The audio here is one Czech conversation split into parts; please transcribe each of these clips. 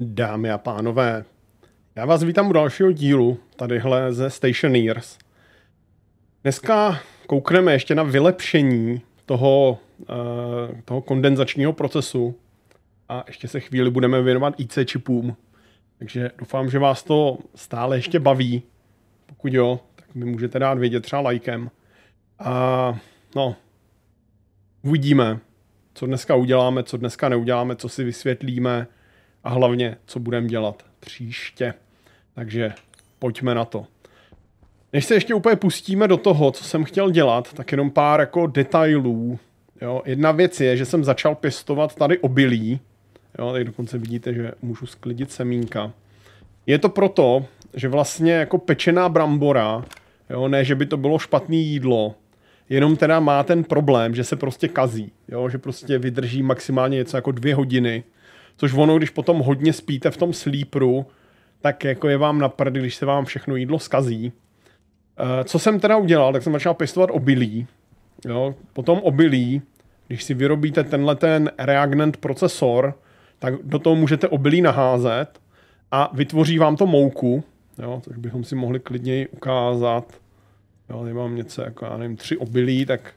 Dámy a pánové, já vás vítám u dalšího dílu tadyhle ze Stationers. Dneska koukneme ještě na vylepšení toho, eh, toho kondenzačního procesu a ještě se chvíli budeme věnovat IC čipům. Takže doufám, že vás to stále ještě baví. Pokud jo, tak mi můžete dát vědět třeba lajkem. A no, uvidíme, co dneska uděláme, co dneska neuděláme, co si vysvětlíme, a hlavně, co budeme dělat příště. Takže pojďme na to. Než se ještě úplně pustíme do toho, co jsem chtěl dělat, tak jenom pár jako detailů. Jo, jedna věc je, že jsem začal pěstovat tady obilí. Jo, tady dokonce vidíte, že můžu sklidit semínka. Je to proto, že vlastně jako pečená brambora, jo, ne, že by to bylo špatné jídlo, jenom teda má ten problém, že se prostě kazí, jo, že prostě vydrží maximálně něco jako dvě hodiny Což ono, když potom hodně spíte v tom sleepru, tak jako je vám na prd, když se vám všechno jídlo skazí. E, co jsem teda udělal, tak jsem začal pěstovat obilí. Jo? Potom obilí, když si vyrobíte tenhle ten reagent procesor, tak do toho můžete obilí naházet a vytvoří vám to mouku, jo? což bychom si mohli klidněji ukázat. Jo, tady mám něco jako, já nevím, tři obilí, tak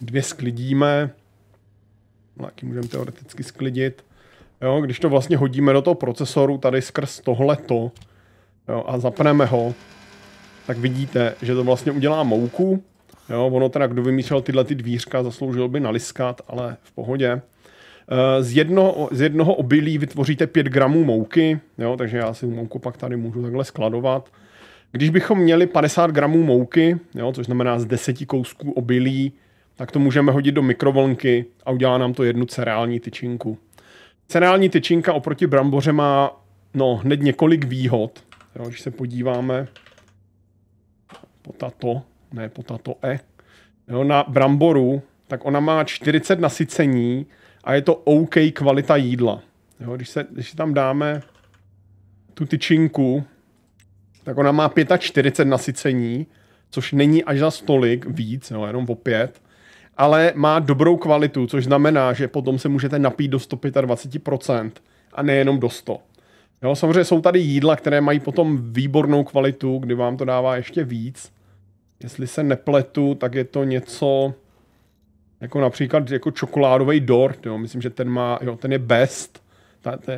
dvě sklidíme. Mláky no, můžeme teoreticky sklidit. Jo, když to vlastně hodíme do toho procesoru tady skrz tohleto jo, a zapneme ho, tak vidíte, že to vlastně udělá mouku. Jo, ono teda, kdo vymýšlel tyhle ty dvířka, zasloužil by naliskat, ale v pohodě. Eh, z jednoho, z jednoho obilí vytvoříte 5 gramů mouky, jo, takže já si mouku pak tady můžu takhle skladovat. Když bychom měli 50 gramů mouky, jo, což znamená z 10 kousků obilí, tak to můžeme hodit do mikrovlnky a udělá nám to jednu cereální tyčinku. Cereální tyčinka oproti bramboře má no, hned několik výhod. Jo, když se podíváme potato, ne potato e, jo, na bramboru, tak ona má 40 nasycení a je to OK kvalita jídla. Jo, když, se, když tam dáme tu tyčinku, tak ona má 45 nasycení, což není až za stolik víc, jo, jenom o 5 ale má dobrou kvalitu, což znamená, že potom se můžete napít do 125% a nejenom do 100%. Jo, samozřejmě jsou tady jídla, které mají potom výbornou kvalitu, kdy vám to dává ještě víc. Jestli se nepletu, tak je to něco jako například jako čokoládový dort, jo. myslím, že ten má, jo, ten je best,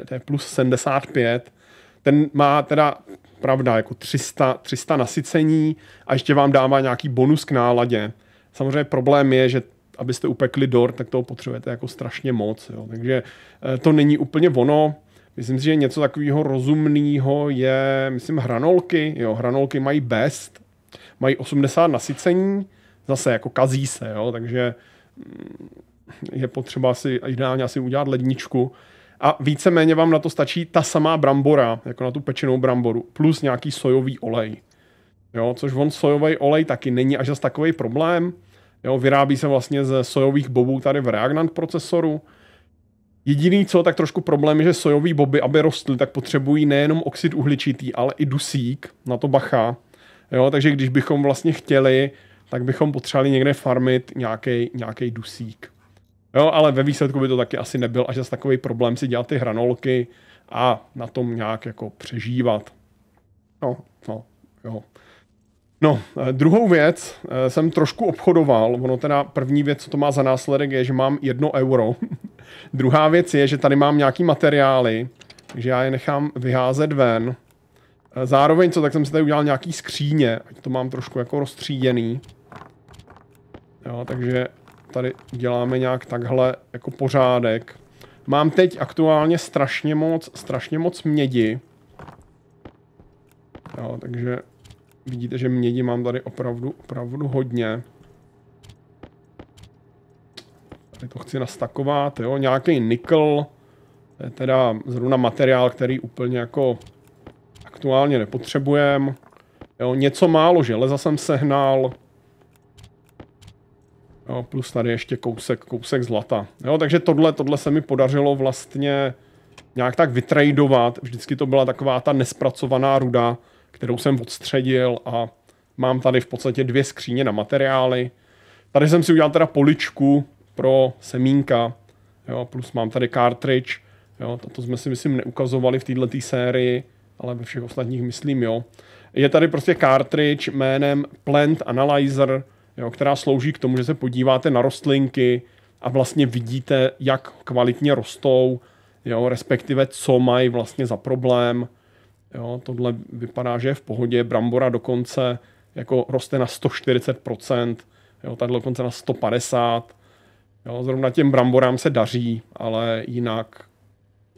to je plus 75, ten má teda, pravda, jako 300, 300 nasycení a ještě vám dává nějaký bonus k náladě. Samozřejmě problém je, že abyste upekli dort, tak toho potřebujete jako strašně moc. Jo. Takže eh, to není úplně ono. Myslím si, že něco takového rozumného je, myslím, hranolky. Jo, hranolky mají best, mají 80 nasycení, zase jako kazí se, jo, takže mm, je potřeba si ideálně asi udělat ledničku. A víceméně vám na to stačí ta samá brambora, jako na tu pečenou bramboru, plus nějaký sojový olej jo, což on sojový olej taky není až zase takový problém. Jo, vyrábí se vlastně ze sojových bobů tady v Reagnant procesoru. Jediný co, tak trošku problém je, že sojový boby, aby rostly, tak potřebují nejenom oxid uhličitý, ale i dusík na to bacha. Jo, takže když bychom vlastně chtěli, tak bychom potřebovali někde farmit nějaký dusík. Jo, ale ve výsledku by to taky asi nebyl až zase takový problém si dělat ty hranolky a na tom nějak jako přežívat. No, no, jo. No, eh, druhou věc eh, jsem trošku obchodoval. Ono teda první věc, co to má za následek, je, že mám jedno euro. Druhá věc je, že tady mám nějaký materiály, takže já je nechám vyházet ven. Eh, zároveň co, tak jsem si tady udělal nějaký skříně, ať to mám trošku jako rozstříděný. Jo, takže tady děláme nějak takhle jako pořádek. Mám teď aktuálně strašně moc, strašně moc mědi. Jo, takže Vidíte, že mědi mám tady opravdu, opravdu hodně. Tady to chci nastakovat, jo, nějaký nikl. To je teda zrovna materiál, který úplně jako aktuálně nepotřebujem. Jo, něco málo železa jsem sehnal. Jo, plus tady ještě kousek, kousek zlata. Jo, takže tohle, tohle se mi podařilo vlastně nějak tak vytradovat. Vždycky to byla taková ta nespracovaná ruda, kterou jsem odstředil a mám tady v podstatě dvě skříně na materiály. Tady jsem si udělal teda poličku pro semínka, jo, plus mám tady cartridge, jo, to jsme si myslím neukazovali v této sérii, ale ve všech ostatních myslím jo. Je tady prostě cartridge jménem Plant Analyzer, jo, která slouží k tomu, že se podíváte na rostlinky a vlastně vidíte, jak kvalitně rostou, jo, respektive co mají vlastně za problém, Jo, tohle vypadá, že je v pohodě. Brambora dokonce jako roste na 140%, jo, tady dokonce na 150. Jo, zrovna těm bramborám se daří, ale jinak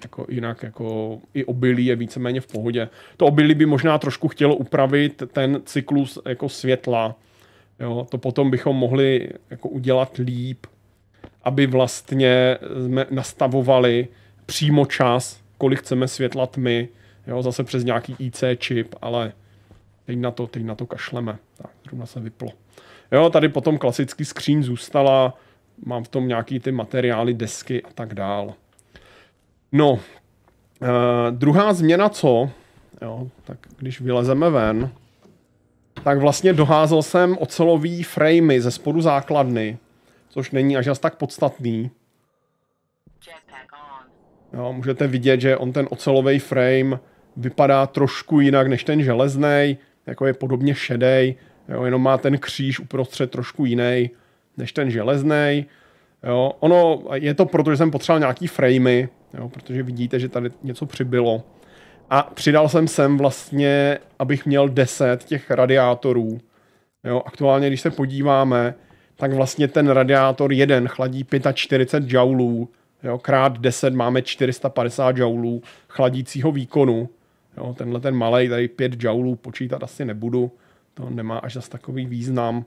jako, jinak jako i obilí je víceméně v pohodě. To obilí by možná trošku chtělo upravit ten cyklus jako světla. Jo, to potom bychom mohli jako udělat líp, aby vlastně jsme nastavovali přímo čas, kolik chceme světla tmy, Jo, zase přes nějaký IC čip, ale teď na to, teď na to kašleme. Tak, zrovna se vyplo. Jo, tady potom klasický skříň zůstala, mám v tom nějaký ty materiály, desky a tak dál. No, eh, druhá změna co, jo, tak když vylezeme ven, tak vlastně doházel jsem ocelový framey ze spodu základny, což není až tak podstatný. Jo, můžete vidět, že on ten ocelový frame vypadá trošku jinak než ten železný, jako je podobně šedej, jo, jenom má ten kříž uprostřed trošku jiný než ten železný. Jo, ono, je to proto, že jsem potřeboval nějaký framey, jo, protože vidíte, že tady něco přibylo. A přidal jsem sem vlastně, abych měl 10 těch radiátorů. Jo, aktuálně, když se podíváme, tak vlastně ten radiátor jeden chladí 45 joulů, Jo, krát 10 máme 450 joulů chladícího výkonu. Jo, tenhle ten malý tady 5 joulů počítat asi nebudu. To nemá až zas takový význam.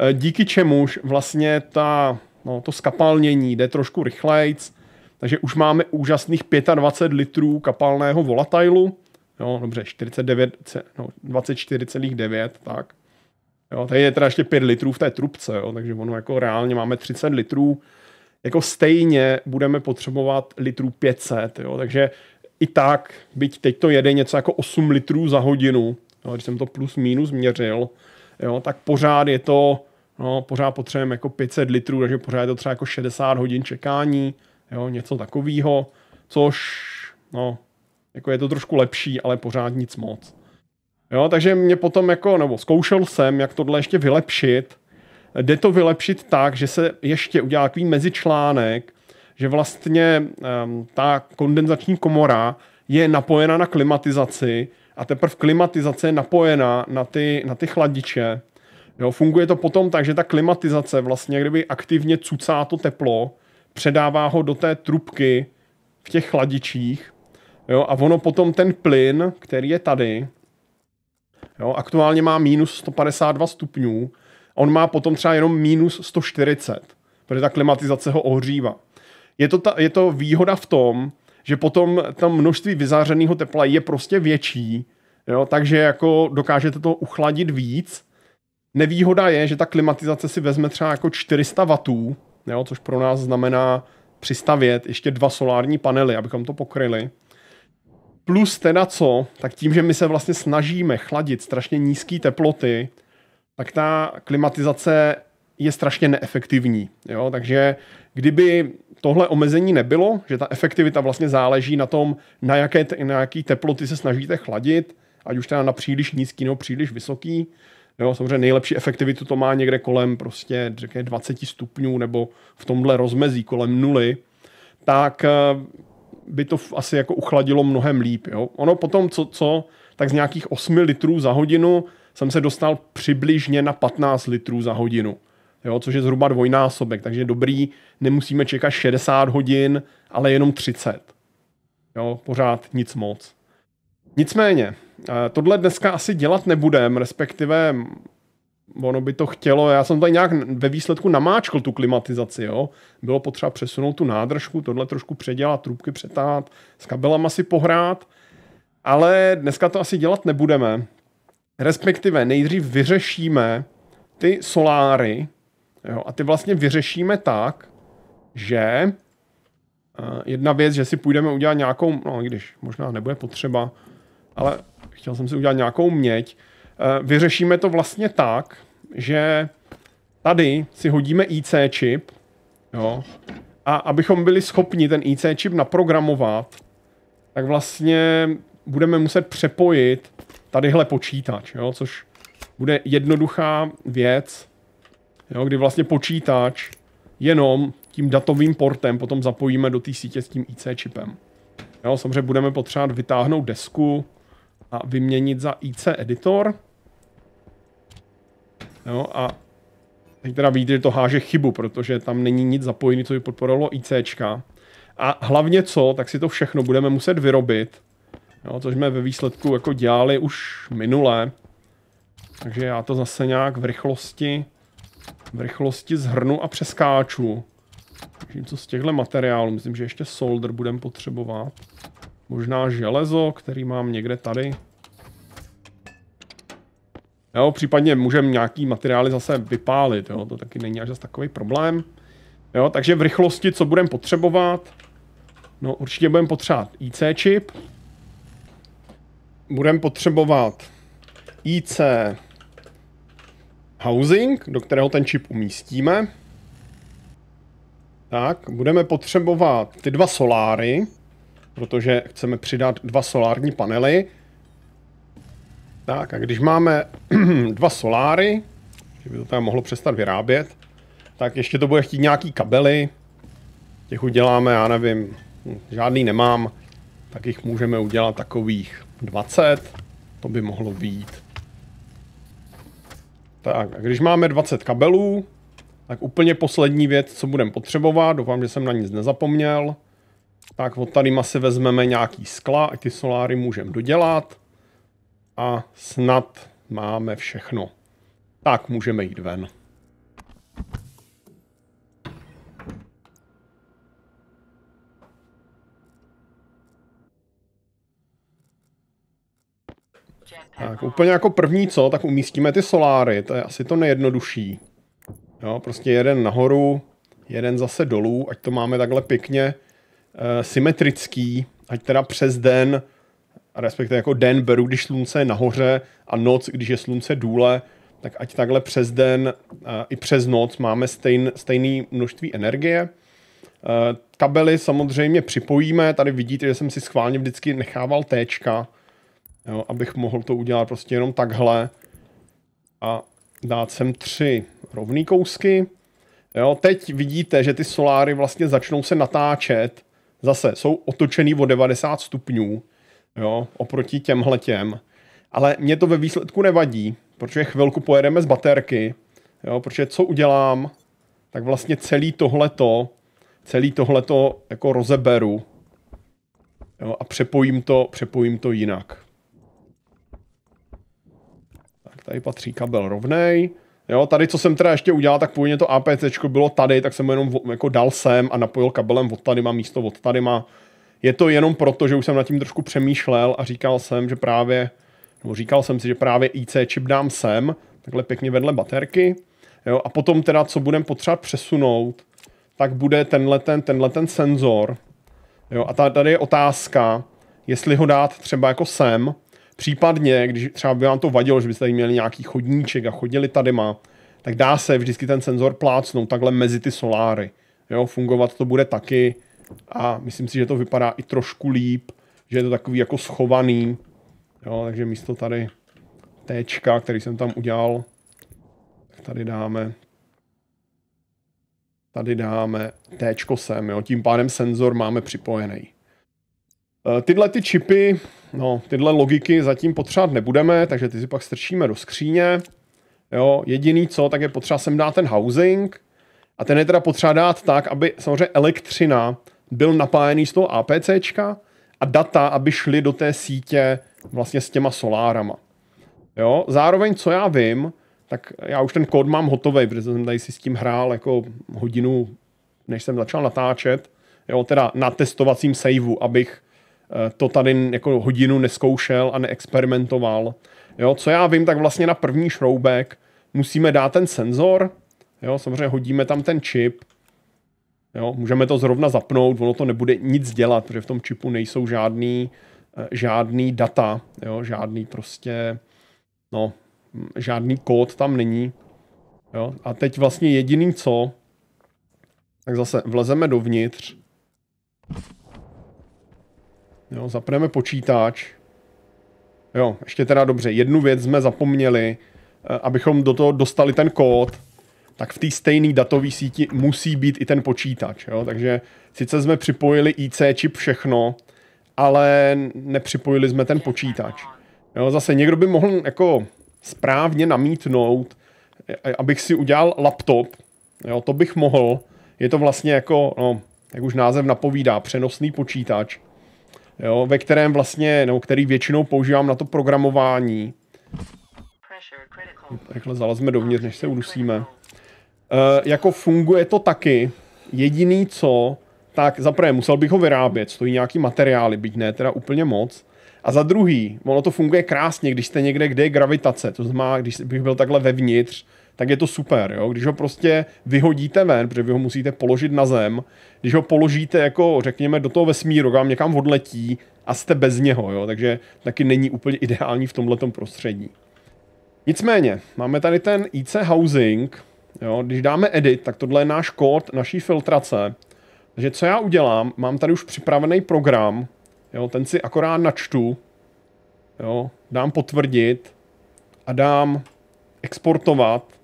E, díky čemuž vlastně ta, no, to skapalnění jde trošku rychlejc, takže už máme úžasných 25 litrů kapalného volatilu. Jo, dobře, 49, no, 24,9, tak. Jo, tady je teda ještě 5 litrů v té trubce, jo, takže ono jako reálně máme 30 litrů jako stejně budeme potřebovat litrů 500, jo, takže i tak, byť teď to jede něco jako 8 litrů za hodinu, jo, když jsem to plus minus měřil, jo, tak pořád je to, no, pořád potřebujeme jako 500 litrů, takže pořád je to třeba jako 60 hodin čekání, jo, něco takového, což, no, jako je to trošku lepší, ale pořád nic moc. Jo, takže mě potom jako, nebo zkoušel jsem, jak tohle ještě vylepšit, jde to vylepšit tak, že se ještě udělá takový mezičlánek, že vlastně um, ta kondenzační komora je napojena na klimatizaci a teprve klimatizace je napojena na ty, na ty chladiče. Jo, funguje to potom tak, že ta klimatizace vlastně kdyby aktivně cucá to teplo, předává ho do té trubky v těch chladičích jo, a ono potom ten plyn, který je tady, jo, aktuálně má minus 152 stupňů, on má potom třeba jenom minus 140, protože ta klimatizace ho ohřívá. Je to, ta, je to výhoda v tom, že potom tam množství vyzářeného tepla je prostě větší, jo, takže jako dokážete to uchladit víc. Nevýhoda je, že ta klimatizace si vezme třeba jako 400 W, jo, což pro nás znamená přistavět ještě dva solární panely, abychom to pokryli. Plus teda co, tak tím, že my se vlastně snažíme chladit strašně nízké teploty, tak ta klimatizace je strašně neefektivní. Jo? Takže kdyby tohle omezení nebylo, že ta efektivita vlastně záleží na tom, na, jaké, na jaký teploty se snažíte chladit, ať už teda na příliš nízký nebo příliš vysoký. Jo, samozřejmě nejlepší efektivitu to má někde kolem prostě řekne 20 stupňů nebo v tomhle rozmezí kolem nuly, tak eh, by to asi jako uchladilo mnohem líp. Jo. Ono potom, co, co tak z nějakých 8 litrů za hodinu jsem se dostal přibližně na 15 litrů za hodinu. Jo, což je zhruba dvojnásobek, takže dobrý, nemusíme čekat 60 hodin, ale jenom 30. Jo, pořád nic moc. Nicméně, eh, tohle dneska asi dělat nebudem, respektive mm, ono by to chtělo, já jsem tady nějak ve výsledku namáčkl tu klimatizaci, jo. Bylo potřeba přesunout tu nádržku, tohle trošku předělat, trubky přetáhat, s kabelama si pohrát, ale dneska to asi dělat nebudeme, Respektive nejdřív vyřešíme ty soláry jo, a ty vlastně vyřešíme tak, že uh, jedna věc, že si půjdeme udělat nějakou, no když možná nebude potřeba, ale chtěl jsem si udělat nějakou měď, uh, vyřešíme to vlastně tak, že tady si hodíme IC čip, jo, a abychom byli schopni ten IC čip naprogramovat, tak vlastně budeme muset přepojit tadyhle počítač, jo, což bude jednoduchá věc, jo, kdy vlastně počítač jenom tím datovým portem potom zapojíme do té sítě s tím IC čipem. Jo, samozřejmě budeme potřebovat vytáhnout desku a vyměnit za IC editor. Jo, a teď teda vidíte, že to háže chybu, protože tam není nic zapojený, co by podporovalo ICčka. A hlavně co, tak si to všechno budeme muset vyrobit Jo, což jsme ve výsledku jako dělali už minule. Takže já to zase nějak v rychlosti, v rychlosti zhrnu a přeskáču. Myslím, co z těchto materiálů. Myslím, že ještě solder budem potřebovat. Možná železo, který mám někde tady. Jo, případně můžeme nějaký materiály zase vypálit, jo, to taky není až zase takový problém. Jo, takže v rychlosti, co budeme potřebovat, no určitě budeme potřebovat IC čip, budeme potřebovat IC housing, do kterého ten čip umístíme. Tak, budeme potřebovat ty dva soláry, protože chceme přidat dva solární panely. Tak, a když máme dva soláry, že by to tam mohlo přestat vyrábět, tak ještě to bude chtít nějaký kabely. Těch uděláme, já nevím, žádný nemám, tak jich můžeme udělat takových 20. To by mohlo být. Tak, a když máme 20 kabelů, tak úplně poslední věc, co budeme potřebovat, doufám, že jsem na nic nezapomněl, tak od tady si vezmeme nějaký skla, ať ty soláry můžeme dodělat a snad máme všechno. Tak můžeme jít ven. Tak úplně jako první co, tak umístíme ty soláry, to je asi to nejjednodušší. Jo, prostě jeden nahoru, jeden zase dolů, ať to máme takhle pěkně e, symetrický, ať teda přes den, respektive jako den beru, když slunce je nahoře a noc, když je slunce důle, tak ať takhle přes den e, i přes noc máme stejn, stejný množství energie. E, eh, kabely samozřejmě připojíme, tady vidíte, že jsem si schválně vždycky nechával téčka, jo, abych mohl to udělat prostě jenom takhle a dát sem tři rovný kousky. Jo, teď vidíte, že ty soláry vlastně začnou se natáčet, zase jsou otočený o 90 stupňů, jo, oproti těmhle těm. Ale mě to ve výsledku nevadí, protože chvilku pojedeme z baterky, jo, protože co udělám, tak vlastně celý tohleto, celý tohleto jako rozeberu jo, a přepojím to, přepojím to jinak. Tady patří kabel rovnej. Jo, tady, co jsem teda ještě udělal, tak původně to APC bylo tady, tak jsem ho jenom jako dal sem a napojil kabelem od tady má místo od tady má. Je to jenom proto, že už jsem nad tím trošku přemýšlel a říkal jsem, že právě, nebo říkal jsem si, že právě IC čip dám sem, takhle pěkně vedle baterky. Jo, a potom teda, co budeme potřebovat přesunout, tak bude tenhle ten, tenhle ten senzor. Jo, a tady je otázka, jestli ho dát třeba jako sem, Případně, když třeba by vám to vadilo, že byste tady měli nějaký chodníček a chodili tady má, tak dá se vždycky ten senzor plácnout takhle mezi ty soláry. Jo, fungovat to bude taky a myslím si, že to vypadá i trošku líp, že je to takový jako schovaný. Jo, takže místo tady téčka, který jsem tam udělal, tak tady dáme tady dáme téčko sem, jo. tím pádem senzor máme připojený. Eh, tyhle ty čipy, no, tyhle logiky zatím potřebovat nebudeme, takže ty si pak strčíme do skříně. Jo, jediný co, tak je potřeba sem dát ten housing a ten je teda potřeba dát tak, aby samozřejmě elektřina byl napájený z toho APCčka a data, aby šly do té sítě vlastně s těma solárama. Jo, zároveň, co já vím, tak já už ten kód mám hotový, protože jsem tady si s tím hrál jako hodinu, než jsem začal natáčet, jo, teda na testovacím saveu, abych Eh, to tady jako hodinu neskoušel a neexperimentoval. Jo, co já vím, tak vlastně na první šroubek musíme dát ten senzor, jo, samozřejmě hodíme tam ten čip, jo, můžeme to zrovna zapnout, ono to nebude nic dělat, protože v tom čipu nejsou žádný, eh, žádný data, jo, žádný prostě, no, hm, žádný kód tam není. Jo. A teď vlastně jediný co, tak zase vlezeme dovnitř Jo, zapneme počítač. Jo, ještě teda dobře, jednu věc jsme zapomněli, eh, abychom do toho dostali ten kód, tak v té stejné datové síti musí být i ten počítač. Jo? Takže sice jsme připojili IC čip všechno, ale nepřipojili jsme ten počítač. Jo? Zase někdo by mohl jako správně namítnout, eh, abych si udělal laptop, jo? to bych mohl, je to vlastně jako, no, jak už název napovídá, přenosný počítač, jo, ve kterém vlastně, no, který většinou používám na to programování. Takhle zalazme dovnitř, než se udusíme. E, jako funguje to taky, jediný co, tak za prvé musel bych ho vyrábět, stojí nějaký materiály, byť ne teda úplně moc. A za druhý, ono to funguje krásně, když jste někde, kde je gravitace, to znamená, když bych byl takhle vevnitř, tak je to super. Jo? Když ho prostě vyhodíte ven, protože vy ho musíte položit na zem, když ho položíte jako řekněme do toho vesmíru, vám někam odletí a jste bez něho, jo? takže taky není úplně ideální v tomhletom prostředí. Nicméně, máme tady ten IC Housing, jo? když dáme edit, tak tohle je náš kód naší filtrace, takže co já udělám, mám tady už připravený program, jo? ten si akorát načtu, jo? dám potvrdit a dám exportovat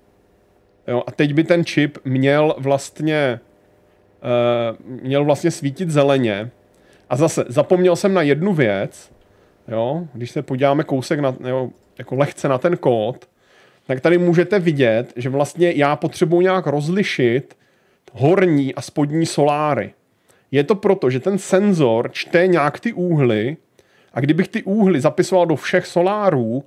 Jo, a teď by ten čip měl vlastně, uh, měl vlastně svítit zeleně. A zase, zapomněl jsem na jednu věc, jo, když se podíváme kousek, na, jo, jako lehce na ten kód, tak tady můžete vidět, že vlastně já potřebuji nějak rozlišit horní a spodní soláry. Je to proto, že ten senzor čte nějak ty úhly a kdybych ty úhly zapisoval do všech solárů,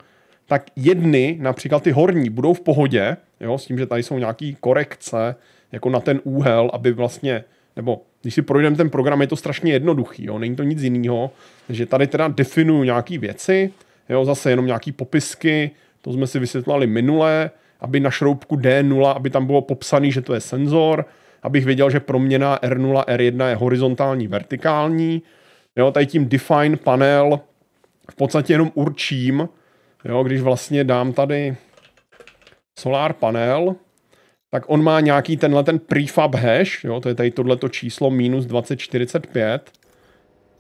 tak jedny, například ty horní, budou v pohodě, jo, s tím, že tady jsou nějaké korekce jako na ten úhel, aby vlastně, nebo když si projdeme ten program, je to strašně jednoduchý, jo, není to nic jiného, takže tady teda definuju nějaké věci, jo, zase jenom nějaké popisky, to jsme si vysvětlali minule, aby na šroubku D0, aby tam bylo popsaný, že to je senzor, abych věděl, že proměna R0, R1 je horizontální, vertikální. Jo, tady tím define panel v podstatě jenom určím, Jo, když vlastně dám tady solar panel, tak on má nějaký tenhle ten prefab hash, jo, to je tady tohleto číslo minus 2045,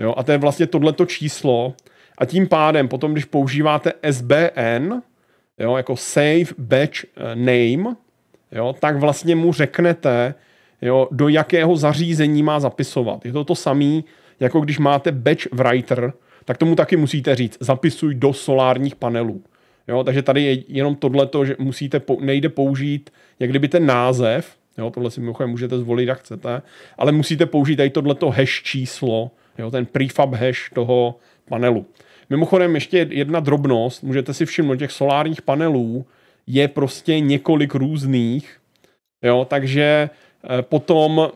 jo, a to je vlastně tohleto číslo a tím pádem potom, když používáte SBN, jo, jako save batch eh, name, jo, tak vlastně mu řeknete, jo, do jakého zařízení má zapisovat. Je to to samé, jako když máte batch writer, tak tomu taky musíte říct, zapisuj do solárních panelů. Jo, takže tady je jenom tohle, že musíte, nejde použít jak kdyby ten název, jo, tohle si mimochodem můžete zvolit, jak chcete, ale musíte použít tady tohleto hash číslo, jo, ten prefab hash toho panelu. Mimochodem ještě jedna drobnost, můžete si všimnout, těch solárních panelů je prostě několik různých, jo, takže eh, potom,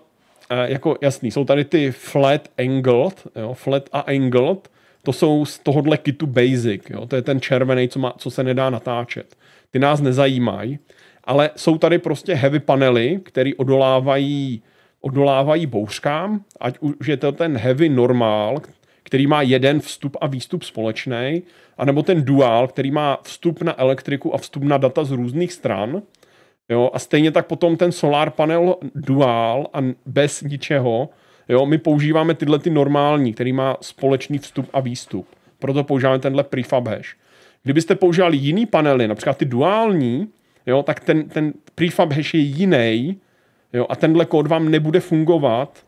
eh, jako jasný, jsou tady ty flat angled, jo, flat a angled, to jsou z tohohle kitu Basic, jo? to je ten červený, co, má, co se nedá natáčet. Ty nás nezajímají, ale jsou tady prostě heavy panely, které odolávají, odolávají bouřkám, ať už je to ten heavy normál, který má jeden vstup a výstup společný, anebo ten dual, který má vstup na elektriku a vstup na data z různých stran. Jo? A stejně tak potom ten solar panel dual a bez ničeho, Jo, my používáme tyhle ty normální, který má společný vstup a výstup. Proto používáme tenhle prefab hash. Kdybyste používali jiný panely, například ty duální, jo, tak ten, ten prefab hash je jiný jo, a tenhle kód vám nebude fungovat,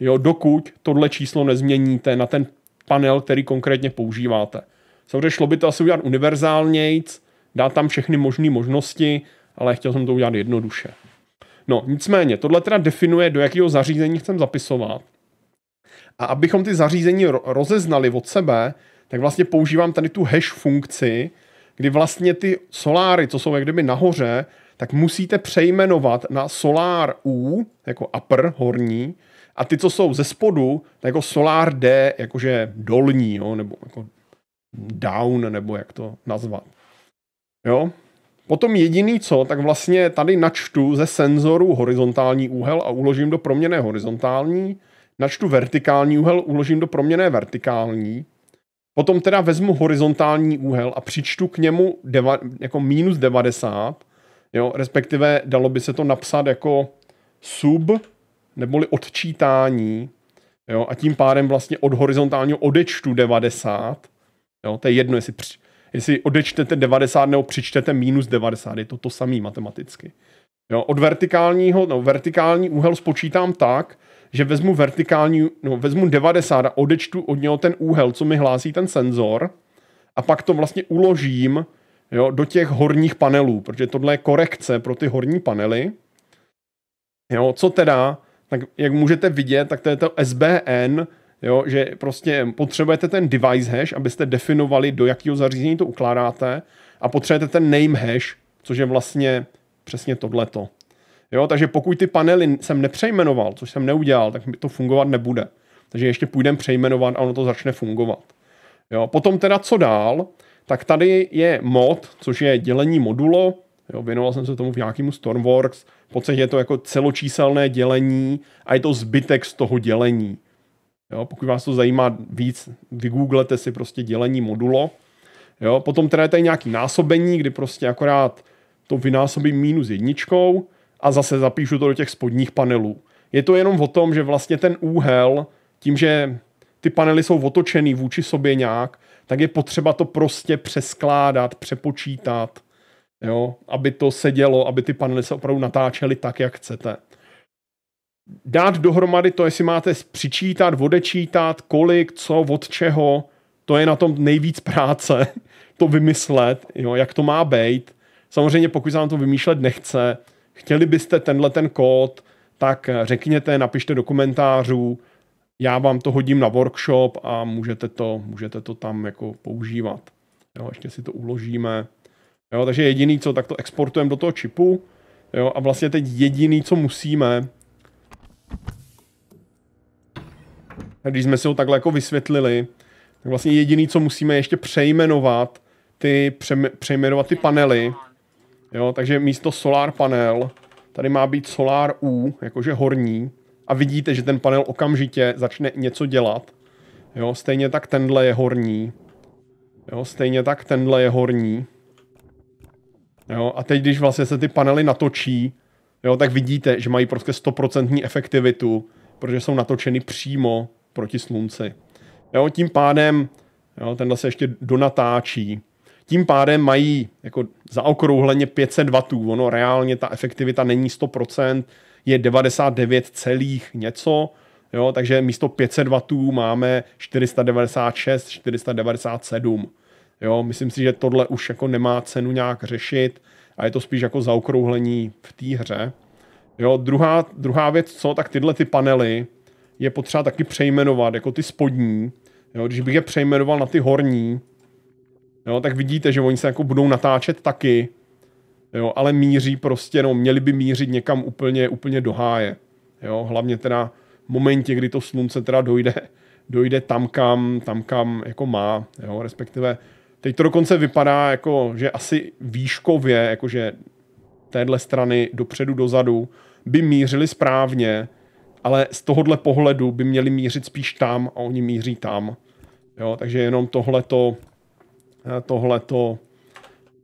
jo, dokud tohle číslo nezměníte na ten panel, který konkrétně používáte. Samozřejmě šlo by to asi udělat univerzálnějc, dát tam všechny možné možnosti, ale chtěl jsem to udělat jednoduše. No, nicméně, tohle teda definuje, do jakého zařízení chcem zapisovat. A abychom ty zařízení rozeznali od sebe, tak vlastně používám tady tu hash funkci, kdy vlastně ty soláry, co jsou jak kdyby nahoře, tak musíte přejmenovat na solár U, jako upper, horní, a ty, co jsou ze spodu, tak jako solár D, jakože dolní, jo, nebo jako down, nebo jak to nazvat. Jo, Potom jediný co, tak vlastně tady načtu ze senzoru horizontální úhel a uložím do proměné horizontální, načtu vertikální úhel, uložím do proměné vertikální, potom teda vezmu horizontální úhel a přičtu k němu deva, jako minus 90, jo, respektive dalo by se to napsat jako sub, neboli odčítání, jo, a tím pádem vlastně od horizontálního odečtu 90, jo, to je jedno, jestli při, jestli odečtete 90 nebo přičtete minus 90, je to to samý matematicky. Jo, od vertikálního, no, vertikální úhel spočítám tak, že vezmu vertikální, no, vezmu 90 a odečtu od něho ten úhel, co mi hlásí ten senzor a pak to vlastně uložím jo, do těch horních panelů, protože tohle je korekce pro ty horní panely. Jo, co teda, tak jak můžete vidět, tak to je to SBN, Jo, že prostě potřebujete ten device hash, abyste definovali, do jakého zařízení to ukládáte a potřebujete ten name hash, což je vlastně přesně tohleto. Jo, takže pokud ty panely jsem nepřejmenoval, což jsem neudělal, tak to fungovat nebude. Takže ještě půjdem přejmenovat a ono to začne fungovat. Jo, potom teda co dál, tak tady je mod, což je dělení modulo, jo, věnoval jsem se tomu v nějakému Stormworks, v podstatě je to jako celočíselné dělení a je to zbytek z toho dělení. Jo, pokud vás to zajímá víc, vygooglete si prostě dělení modulo. Jo, potom teda je tady nějaký násobení, kdy prostě akorát to vynásobím minus jedničkou a zase zapíšu to do těch spodních panelů. Je to jenom o tom, že vlastně ten úhel, tím, že ty panely jsou otočený vůči sobě nějak, tak je potřeba to prostě přeskládat, přepočítat, jo, aby to sedělo, aby ty panely se opravdu natáčely tak, jak chcete dát dohromady to, jestli máte přičítat, odečítat, kolik, co, od čeho, to je na tom nejvíc práce, to vymyslet, jo, jak to má být. Samozřejmě pokud se vám to vymýšlet nechce, chtěli byste tenhle ten kód, tak eh, řekněte, napište do komentářů, já vám to hodím na workshop a můžete to, můžete to tam jako používat. Jo, ještě si to uložíme. Jo, takže jediný, co tak to exportujeme do toho čipu jo, a vlastně teď jediný, co musíme, když jsme si ho takhle jako vysvětlili, tak vlastně jediný, co musíme ještě přejmenovat, ty, přejmenovat ty panely. Jo, takže místo solar panel, tady má být solar U, jakože horní. A vidíte, že ten panel okamžitě začne něco dělat. Jo, stejně tak tenhle je horní. Jo, stejně tak tenhle je horní. Jo, a teď, když vlastně se ty panely natočí, jo, tak vidíte, že mají prostě 100% efektivitu, protože jsou natočeny přímo proti slunci. Jo, tím pádem jo, tenhle se ještě donatáčí. Tím pádem mají jako zaokrouhleně 500 W, ono reálně ta efektivita není 100%, je 99 celých něco, jo, takže místo 500 W máme 496, 497. Jo, myslím si, že tohle už jako nemá cenu nějak řešit a je to spíš jako zaokrouhlení v té hře. Jo, druhá, druhá věc, co, tak tyhle ty panely, je potřeba taky přejmenovat, jako ty spodní. Jo, když bych je přejmenoval na ty horní, jo, tak vidíte, že oni se jako budou natáčet taky, jo, ale míří prostě, no, měli by mířit někam úplně, úplně do háje. Jo, hlavně teda v momentě, kdy to slunce teda dojde, dojde tam, kam, tam, kam jako má, jo, respektive teď to dokonce vypadá, jako, že asi výškově, jakože téhle strany dopředu, dozadu, by mířili správně, ale z tohohle pohledu by měli mířit spíš tam a oni míří tam. Jo, takže jenom tohleto, eh, tohleto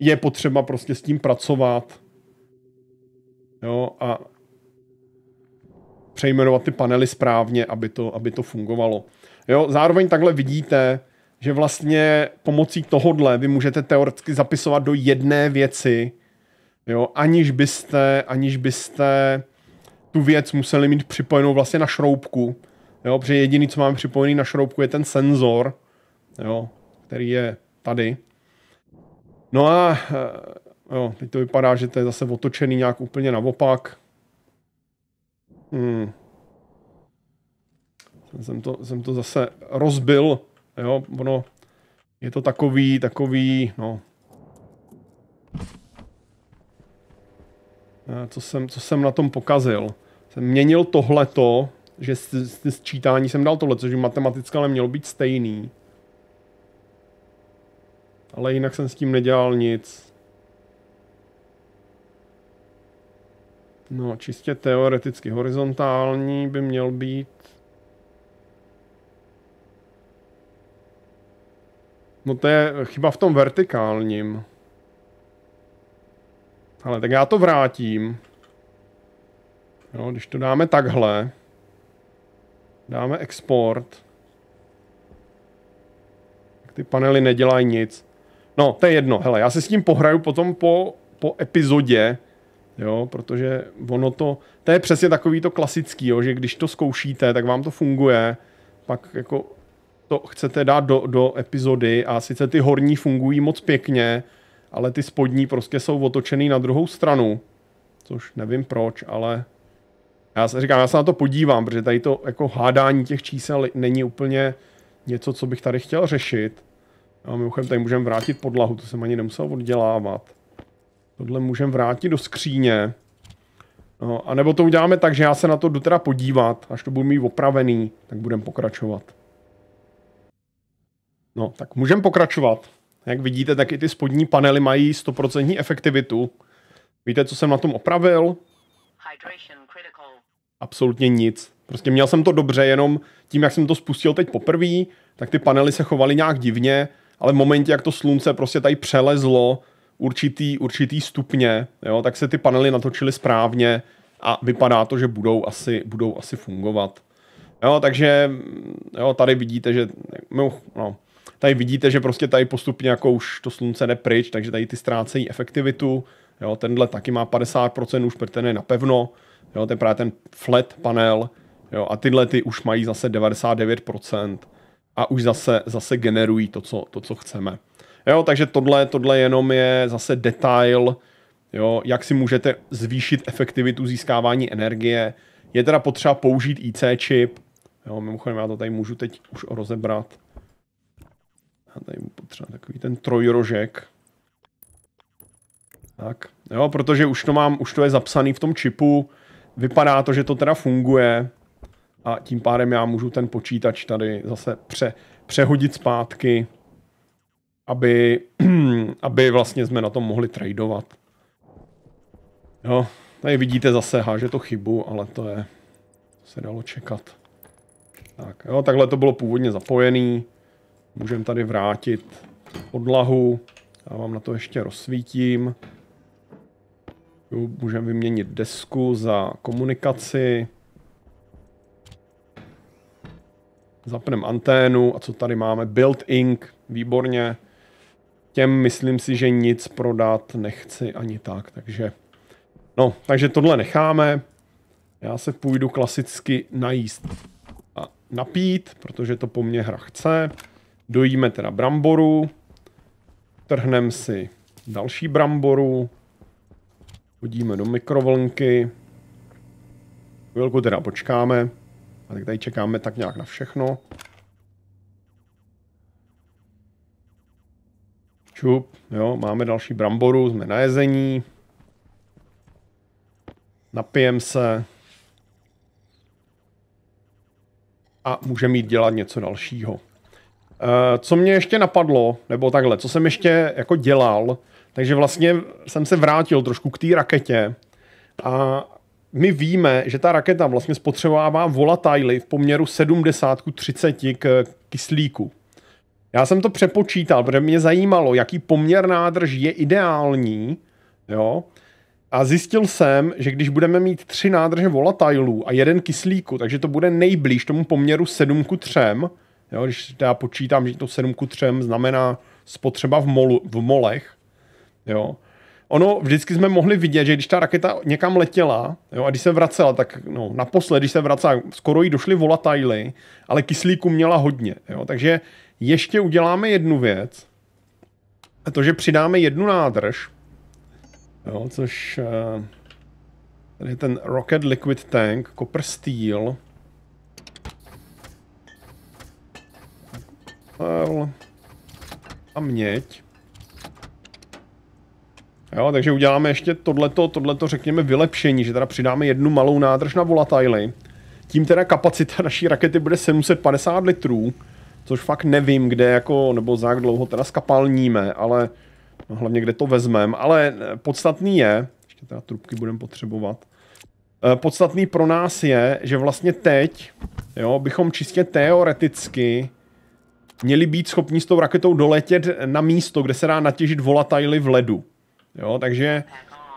je potřeba prostě s tím pracovat. Jo, a přejmenovat ty panely správně, aby to, aby to fungovalo. Jo, zároveň takhle vidíte, že vlastně pomocí tohodle vy můžete teoreticky zapisovat do jedné věci, jo, aniž byste, aniž byste tu věc museli mít připojenou vlastně na šroubku. Jo, protože jediný, co máme připojený na šroubku, je ten senzor, jo, který je tady. No a eh, jo, teď to vypadá, že to je zase otočený nějak úplně naopak. Hmm. Jsem to, jsem to zase rozbil, jo, ono je to takový, takový, no. Eh, co jsem, co jsem na tom pokazil? jsem měnil tohleto, že z, z, jsem dal tohle, což matematicky ale mělo být stejný. Ale jinak jsem s tím nedělal nic. No, čistě teoreticky horizontální by měl být. No to je chyba v tom vertikálním. Ale tak já to vrátím. Jo, když to dáme takhle, dáme export, tak ty panely nedělají nic. No, to je jedno. Hele, já se s tím pohraju potom po, po epizodě, jo, protože ono to, to je přesně takový to klasický, jo, že když to zkoušíte, tak vám to funguje, pak jako to chcete dát do, do epizody a sice ty horní fungují moc pěkně, ale ty spodní prostě jsou otočený na druhou stranu, což nevím proč, ale já se říkám, já se na to podívám, protože tady to jako hádání těch čísel není úplně něco, co bych tady chtěl řešit. A mimochodem tady můžeme vrátit podlahu, to jsem ani nemusel oddělávat. Tohle můžeme vrátit do skříně. No, a nebo to uděláme tak, že já se na to jdu teda podívat, až to budu mít opravený, tak budeme pokračovat. No, tak můžeme pokračovat. Jak vidíte, tak i ty spodní panely mají 100% efektivitu. Víte, co jsem na tom opravil? Hydration critical absolutně nic. Prostě měl jsem to dobře, jenom tím, jak jsem to spustil teď poprvé, tak ty panely se chovaly nějak divně, ale v momentě, jak to slunce prostě tady přelezlo určitý, určitý stupně, jo, tak se ty panely natočily správně a vypadá to, že budou asi, budou asi fungovat. Jo, takže jo, tady vidíte, že no, no tady vidíte, že prostě tady postupně jako už to slunce jde pryč, takže tady ty ztrácejí efektivitu. Jo, tenhle taky má 50% už, protože ten je napevno. Jo, to je právě ten flat panel. Jo, a tyhle ty už mají zase 99% a už zase, zase generují to co, to, co chceme. Jo, takže tohle, tohle jenom je zase detail, jo, jak si můžete zvýšit efektivitu získávání energie. Je teda potřeba použít IC chip. Jo, mimochodem já to tady můžu teď už rozebrat. Já tady potřeba takový ten trojrožek. Tak, jo, protože už to mám, už to je zapsaný v tom čipu, Vypadá to, že to teda funguje a tím pádem já můžu ten počítač tady zase pře, přehodit zpátky, aby, aby vlastně jsme na tom mohli tradovat. Jo, tady vidíte zase že to chybu, ale to je, to se dalo čekat. Tak jo, takhle to bylo původně zapojený. Můžeme tady vrátit podlahu. Já vám na to ještě rozsvítím. Tu můžeme vyměnit desku za komunikaci. Zapneme anténu a co tady máme? Build Inc. Výborně. Těm myslím si, že nic prodat nechci ani tak, takže... No, takže tohle necháme. Já se půjdu klasicky najíst a napít, protože to po mně hra chce. Dojíme teda bramboru. Trhneme si další bramboru. Hodíme do mikrovlnky. Chvilku teda počkáme. A tak tady čekáme tak nějak na všechno. Čup, jo, máme další bramboru, jsme na jezení. Napijem se. A můžeme jít dělat něco dalšího. Uh, co mě ještě napadlo, nebo takhle, co jsem ještě jako dělal, takže vlastně jsem se vrátil trošku k té raketě a my víme, že ta raketa vlastně spotřebovává volatily v poměru 70 k 30 k kyslíku. Já jsem to přepočítal, protože mě zajímalo, jaký poměr nádrž je ideální, jo, a zjistil jsem, že když budeme mít tři nádrže volatilů a jeden kyslíku, takže to bude nejblíž tomu poměru 7 k 3, jo, když já počítám, že to 7 k 3 znamená spotřeba v, molu, v molech, Jo. Ono vždycky jsme mohli vidět, že když ta raketa někam letěla jo, a když se vracela, tak no, naposled, když se vracela, skoro jí došly volatajly, ale kyslíku měla hodně. Jo. Takže ještě uděláme jednu věc, a to, že přidáme jednu nádrž, jo, což eh, tady je ten Rocket Liquid Tank, Copper Steel. A měď. Jo, takže uděláme ještě tohleto, tohleto řekněme vylepšení, že teda přidáme jednu malou nádrž na volatily. Tím teda kapacita naší rakety bude 750 litrů, což fakt nevím, kde jako, nebo za jak dlouho teda skapalníme, ale no, hlavně kde to vezmeme. Ale eh, podstatný je, ještě teda trubky budeme potřebovat, eh, podstatný pro nás je, že vlastně teď, jo, bychom čistě teoreticky měli být schopni s tou raketou doletět na místo, kde se dá natěžit volatily v ledu. Jo, takže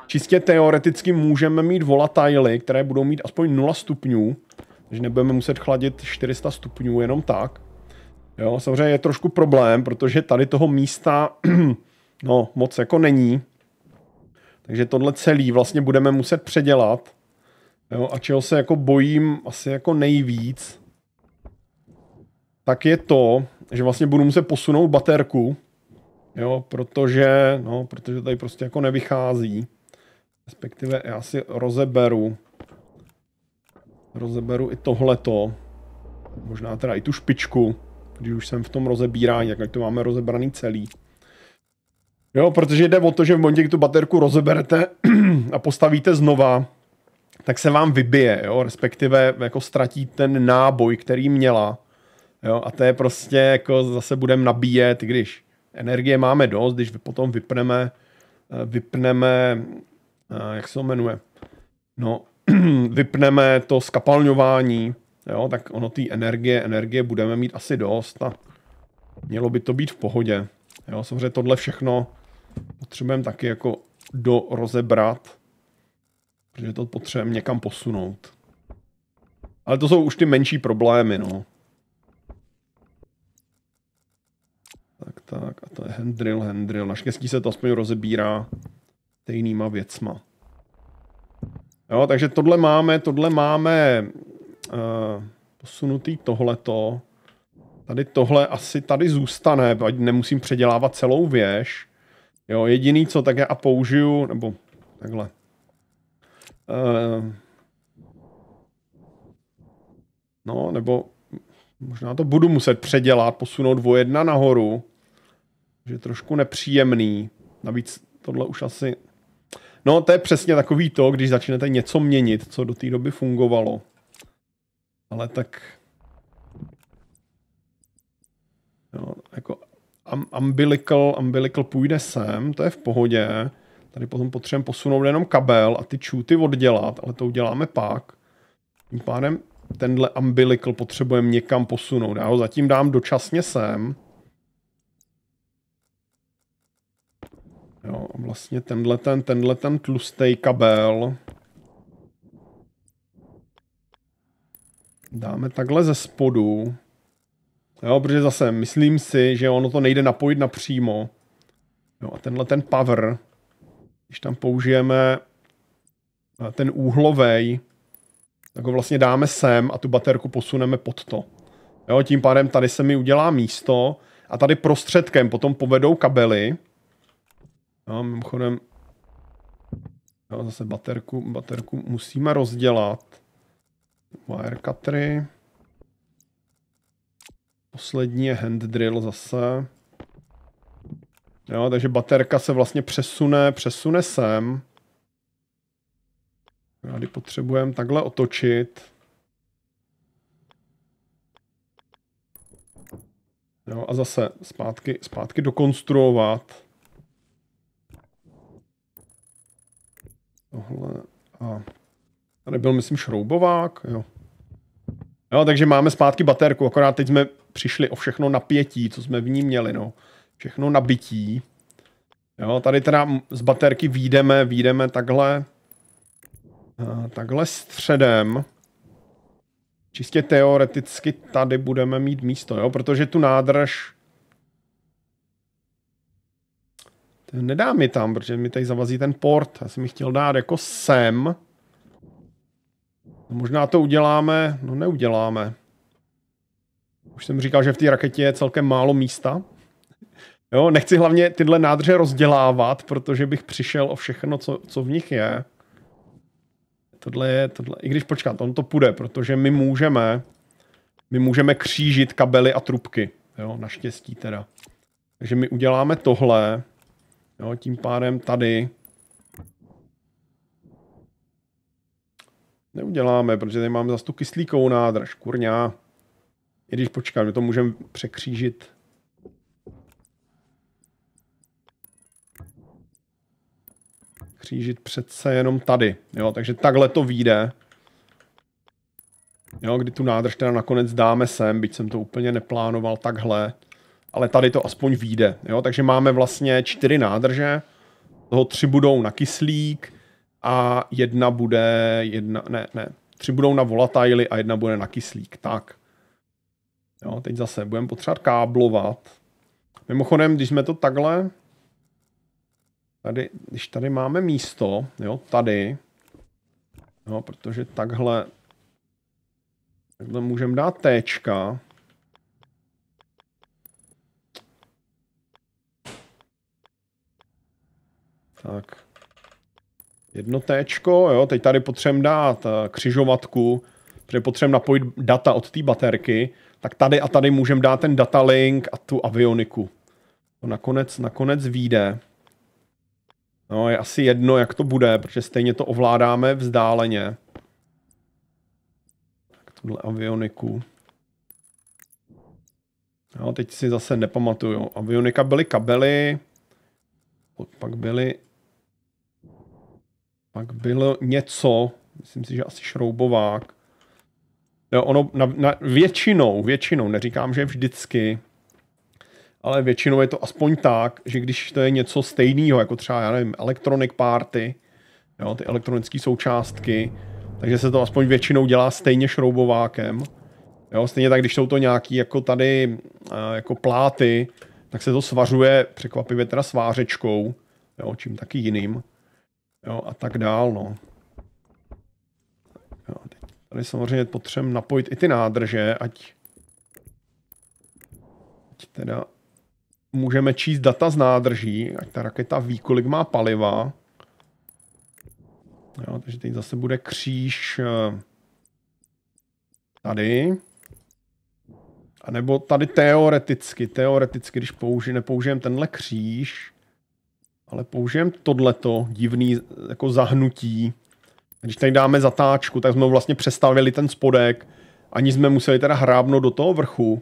čistě teoreticky můžeme mít volatily, které budou mít aspoň 0 stupňů, takže nebudeme muset chladit 400 stupňů jenom tak. Jo, samozřejmě je trošku problém, protože tady toho místa no, moc jako není. Takže tohle celý vlastně budeme muset předělat. Jo, a čeho se jako bojím asi jako nejvíc, tak je to, že vlastně budu muset posunout baterku jo, protože, no, protože tady prostě jako nevychází. Respektive já si rozeberu, rozeberu i tohleto, možná teda i tu špičku, když už jsem v tom rozebírání, jak to máme rozebraný celý. Jo, protože jde o to, že v momentě, kdy tu baterku rozeberete a postavíte znova, tak se vám vybije, jo, respektive jako ztratí ten náboj, který měla. Jo, a to je prostě jako zase budem nabíjet, když energie máme dost, když potom vypneme, eh, vypneme, eh, jak se to jmenuje, no, vypneme to skapalňování, jo, tak ono té energie, energie budeme mít asi dost a mělo by to být v pohodě. Jo, samozřejmě tohle všechno potřebujeme taky jako do rozebrat, protože to potřebujeme někam posunout. Ale to jsou už ty menší problémy, no. tak a to je handrill, handrill. Naštěstí se to aspoň rozebírá stejnýma věcma. Jo, takže tohle máme, tohle máme uh, posunutý tohleto. Tady tohle asi tady zůstane, ať nemusím předělávat celou věž. Jo, jediný co, tak já a použiju, nebo takhle. Uh, no, nebo možná to budu muset předělat, posunout o jedna nahoru že trošku nepříjemný. Navíc tohle už asi... No, to je přesně takový to, když začnete něco měnit, co do té doby fungovalo. Ale tak... No, jako umbilical, umbilical půjde sem, to je v pohodě. Tady potom potřebujeme posunout jenom kabel a ty čůty oddělat, ale to uděláme pak. Tím pádem tenhle umbilical potřebujeme někam posunout. Já ho zatím dám dočasně sem. Jo, vlastně tenhle ten, tenhle ten tlustý kabel dáme takhle ze spodu. Jo, protože zase myslím si, že ono to nejde napojit napřímo. Jo, a tenhle ten power, když tam použijeme eh, ten úhlovej, tak ho vlastně dáme sem a tu baterku posuneme pod to. Jo, tím pádem tady se mi udělá místo a tady prostředkem potom povedou kabely já mimochodem já zase baterku, baterku musíme rozdělat. Wire cuttery. Poslední je hand drill zase. Jo, takže baterka se vlastně přesune, přesune sem. Tady potřebujeme takhle otočit. Jo, a zase zpátky, zpátky dokonstruovat. tohle a tady byl, myslím, šroubovák, jo. Jo, takže máme zpátky baterku, akorát teď jsme přišli o všechno napětí, co jsme v ní měli, no. Všechno nabití. Jo, tady teda z baterky výjdeme, výjdeme takhle, takhle středem. Čistě teoreticky tady budeme mít místo, jo, protože tu nádrž Nedá mi tam, protože mi tady zavazí ten port. Já jsem mi chtěl dát jako sem. No, možná to uděláme, no neuděláme. Už jsem říkal, že v té raketě je celkem málo místa. Jo, nechci hlavně tyhle nádrže rozdělávat, protože bych přišel o všechno, co, co v nich je. Tohle je, tohle, i když počkat, on to půjde, protože my můžeme, my můžeme křížit kabely a trubky, jo, naštěstí teda. Takže my uděláme tohle, Jo, tím pádem tady neuděláme, protože tady mám zase tu kyslíkovou nádrž, kurňa. I když počkám, my to můžeme překřížit. Křížit přece jenom tady, jo, takže takhle to vyjde. Jo, kdy tu nádrž teda nakonec dáme sem, byť jsem to úplně neplánoval takhle ale tady to aspoň vyjde. Jo? Takže máme vlastně čtyři nádrže, toho tři budou na kyslík a jedna bude, jedna, ne, ne, tři budou na volatily a jedna bude na kyslík. Tak. Jo, teď zase budeme potřebovat káblovat. Mimochodem, když jsme to takhle, tady, když tady máme místo, jo, tady, jo, protože takhle, takhle můžeme dát téčka, Tak. Jedno téčko, jo, teď tady potřebujeme dát eh, křižovatku, protože potřebujeme napojit data od té baterky, tak tady a tady můžeme dát ten data link a tu avioniku. To nakonec, nakonec vyjde. No, je asi jedno, jak to bude, protože stejně to ovládáme vzdáleně. Tak tuhle avioniku. No, teď si zase nepamatuju. Avionika byly kabely, pak byly pak bylo něco, myslím si, že asi šroubovák. Jo, ono na, na, většinou, většinou, neříkám, že vždycky, ale většinou je to aspoň tak, že když to je něco stejného, jako třeba, já nevím, electronic party, jo, ty elektronické součástky, takže se to aspoň většinou dělá stejně šroubovákem. Jo, stejně tak, když jsou to nějaký jako tady eh, jako pláty, tak se to svařuje překvapivě teda svářečkou, jo, čím taky jiným jo, a tak dál. No. Jo, tady samozřejmě potřebujeme napojit i ty nádrže, ať, ať teda můžeme číst data z nádrží, ať ta raketa ví, kolik má paliva. Jo, takže teď zase bude kříž eh, tady. A nebo tady teoreticky, teoreticky, když použij, nepoužijeme tenhle kříž, ale použijeme tohleto divný jako zahnutí. Když tady dáme zatáčku, tak jsme vlastně přestavili ten spodek, ani jsme museli teda hrábnout do toho vrchu.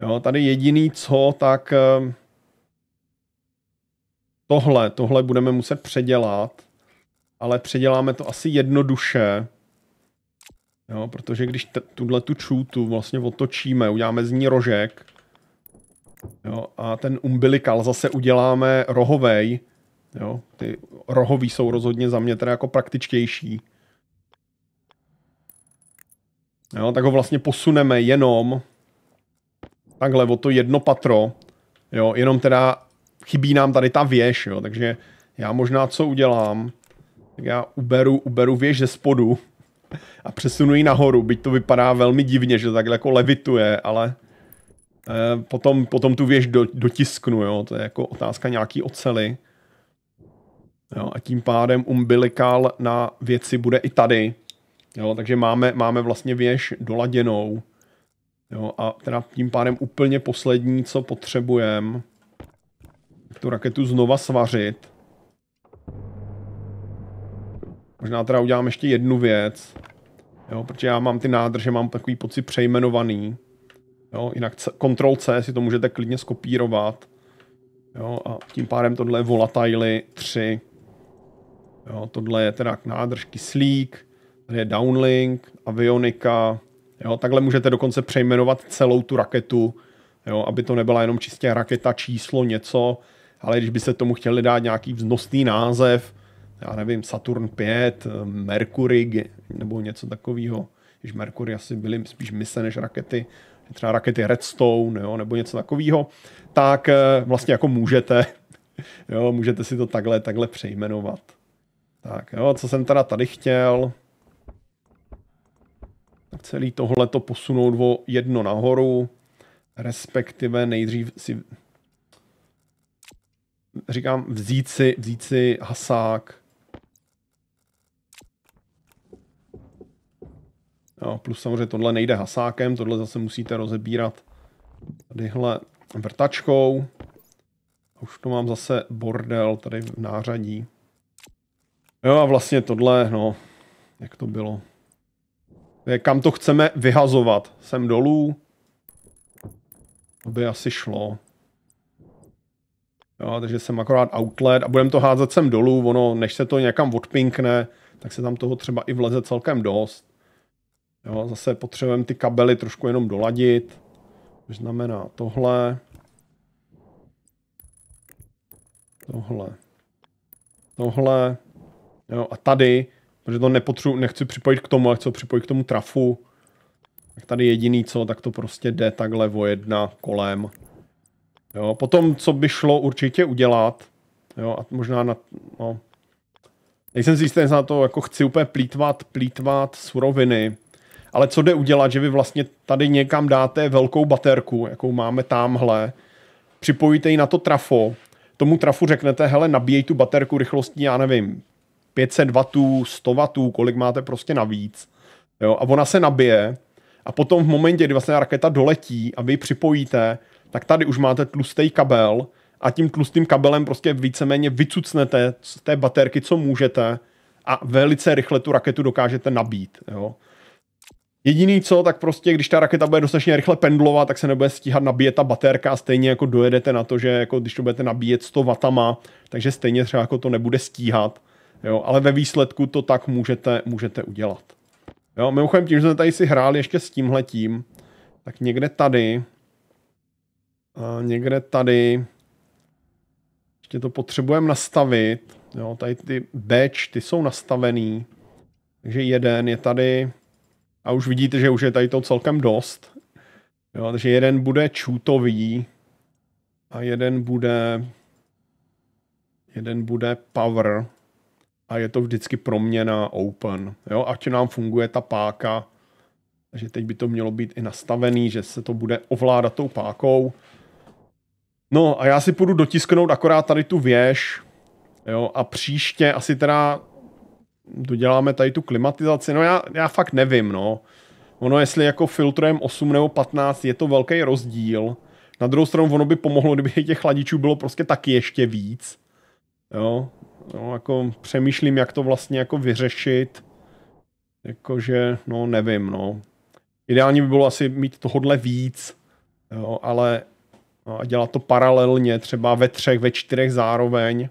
Jo, tady jediný co, tak eh, tohle, tohle budeme muset předělat, ale předěláme to asi jednoduše, jo, protože když tuhle tu čůtu vlastně otočíme, uděláme z ní rožek, Jo, a ten umbilikal zase uděláme rohovej. Jo, ty rohový jsou rozhodně za mě teda jako praktičtější. Jo, tak ho vlastně posuneme jenom takhle o to jedno patro. Jo, jenom teda chybí nám tady ta věž, jo, takže já možná co udělám, tak já uberu, uberu věž ze spodu a přesunu ji nahoru, byť to vypadá velmi divně, že takhle jako levituje, ale Eh, potom, potom tu věž do, dotisknu, jo? to je jako otázka nějaký ocely. Jo? A tím pádem umbilikál na věci bude i tady. Jo? Takže máme, máme vlastně věž doladěnou. Jo? A teda tím pádem úplně poslední, co potřebujeme, tu raketu znova svařit. Možná teda udělám ještě jednu věc. Jo, protože já mám ty nádrže, mám takový pocit přejmenovaný. Jo, jinak Ctrl C si to můžete klidně skopírovat. Jo, a tím pádem tohle je volatily 3. Jo, tohle je teda nádrž kyslík, tady je downlink, avionika. Jo, takhle můžete dokonce přejmenovat celou tu raketu, jo, aby to nebyla jenom čistě raketa číslo něco, ale když by se tomu chtěli dát nějaký vznosný název, já nevím, Saturn 5, Mercury nebo něco takového, když Mercury asi byly spíš mise než rakety, třeba rakety Redstone jo, nebo něco takového, tak eh, vlastně jako můžete, jo, můžete si to takhle, takhle přejmenovat. Tak jo, co jsem teda tady chtěl, celý tohle to posunout o jedno nahoru, respektive nejdřív si říkám vzít si, vzít si hasák, Jo, plus samozřejmě tohle nejde hasákem, tohle zase musíte rozebírat tadyhle vrtačkou. Už to mám zase bordel tady v nářadí. Jo a vlastně tohle, no, jak to bylo. kam to chceme vyhazovat? Sem dolů? To by asi šlo. Jo, takže jsem akorát outlet a budeme to házet sem dolů, ono, než se to někam odpinkne, tak se tam toho třeba i vleze celkem dost. Jo, zase potřebujeme ty kabely trošku jenom doladit, To znamená tohle. Tohle. Tohle. Jo, a tady, protože to nepotřu, nechci připojit k tomu, ale chci připojit k tomu trafu, tak tady jediný co, tak to prostě jde takhle o jedna kolem. Jo, potom, co by šlo určitě udělat, jo, a možná na, no, nejsem si jistý, na to jako chci úplně plítvat, plítvat suroviny, ale co jde udělat, že vy vlastně tady někam dáte velkou baterku, jakou máme tamhle, připojíte ji na to trafo, tomu trafu řeknete, hele, nabíjej tu baterku rychlostí, já nevím, 500 W, 100 W, kolik máte prostě navíc. Jo, a ona se nabije a potom v momentě, kdy vlastně raketa doletí a vy ji připojíte, tak tady už máte tlustý kabel a tím tlustým kabelem prostě víceméně vycucnete z té baterky, co můžete a velice rychle tu raketu dokážete nabít. Jo. Jediný co, tak prostě, když ta raketa bude dostatečně rychle pendlovat, tak se nebude stíhat nabíjet ta baterka a stejně jako dojedete na to, že jako když to budete nabíjet 100 W, takže stejně třeba jako to nebude stíhat. Jo, ale ve výsledku to tak můžete, můžete udělat. Jo, mimochodem tím, že jsme tady si hráli ještě s tímhletím, tak někde tady, a někde tady, ještě to potřebujeme nastavit, jo, tady ty batch, ty jsou nastavený, takže jeden je tady, a už vidíte, že už je tady to celkem dost. Jo, takže jeden bude čutový a jeden bude jeden bude power a je to vždycky proměna open. Jo, ať nám funguje ta páka, takže teď by to mělo být i nastavený, že se to bude ovládat tou pákou. No a já si půjdu dotisknout akorát tady tu věž, jo, a příště asi teda doděláme tady tu klimatizaci. No já, já fakt nevím, no. Ono, jestli jako filtrujeme 8 nebo 15, je to velký rozdíl. Na druhou stranu, ono by pomohlo, kdyby těch chladičů bylo prostě taky ještě víc. Jo, no, jako přemýšlím, jak to vlastně jako vyřešit. Jakože, no nevím, no. Ideální by bylo asi mít tohodle víc, jo, ale no, a dělat to paralelně, třeba ve třech, ve čtyřech zároveň.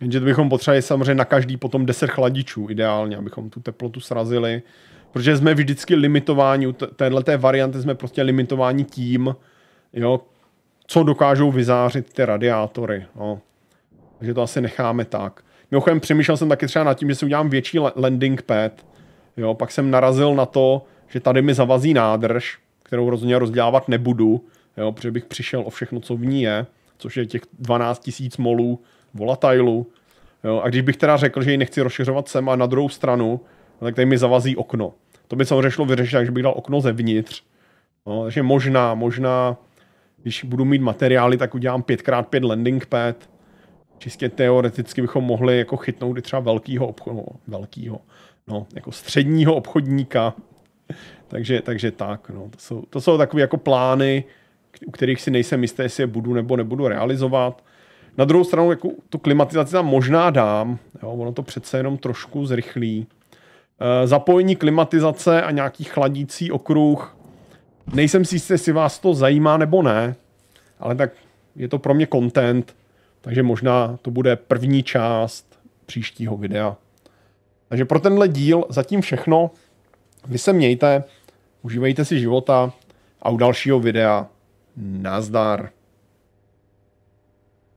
Jenže to bychom potřebovali samozřejmě na každý potom 10 chladičů ideálně, abychom tu teplotu srazili. Protože jsme vždycky limitováni, u téhleté varianty jsme prostě limitováni tím, jo, co dokážou vyzářit ty radiátory. No. Takže to asi necháme tak. Mimochodem přemýšlel jsem taky třeba nad tím, že si udělám větší landing pad. Jo, pak jsem narazil na to, že tady mi zavazí nádrž, kterou rozhodně rozdělávat nebudu, jo, protože bych přišel o všechno, co v ní je, což je těch 12 000 molů volatilu. Jo? A když bych teda řekl, že ji nechci rozšiřovat sem a na druhou stranu, tak tady mi zavazí okno. To by samozřejmě šlo vyřešit, takže bych dal okno zevnitř. No, takže možná, možná, když budu mít materiály, tak udělám 5x5 landing pad. Čistě teoreticky bychom mohli jako chytnout i třeba velkého obchodu, no, velkýho, no, jako středního obchodníka. takže, takže tak, no, to jsou, to jsou takové jako plány, u kterých si nejsem jistý, jestli je budu nebo nebudu realizovat. Na druhou stranu jako tu klimatizaci tam možná dám, jo, ono to přece jenom trošku zrychlí. E, zapojení klimatizace a nějaký chladící okruh. Nejsem si jistý, jestli vás to zajímá nebo ne, ale tak je to pro mě content, takže možná to bude první část příštího videa. Takže pro tenhle díl zatím všechno. Vy se mějte, užívejte si života a u dalšího videa nazdar.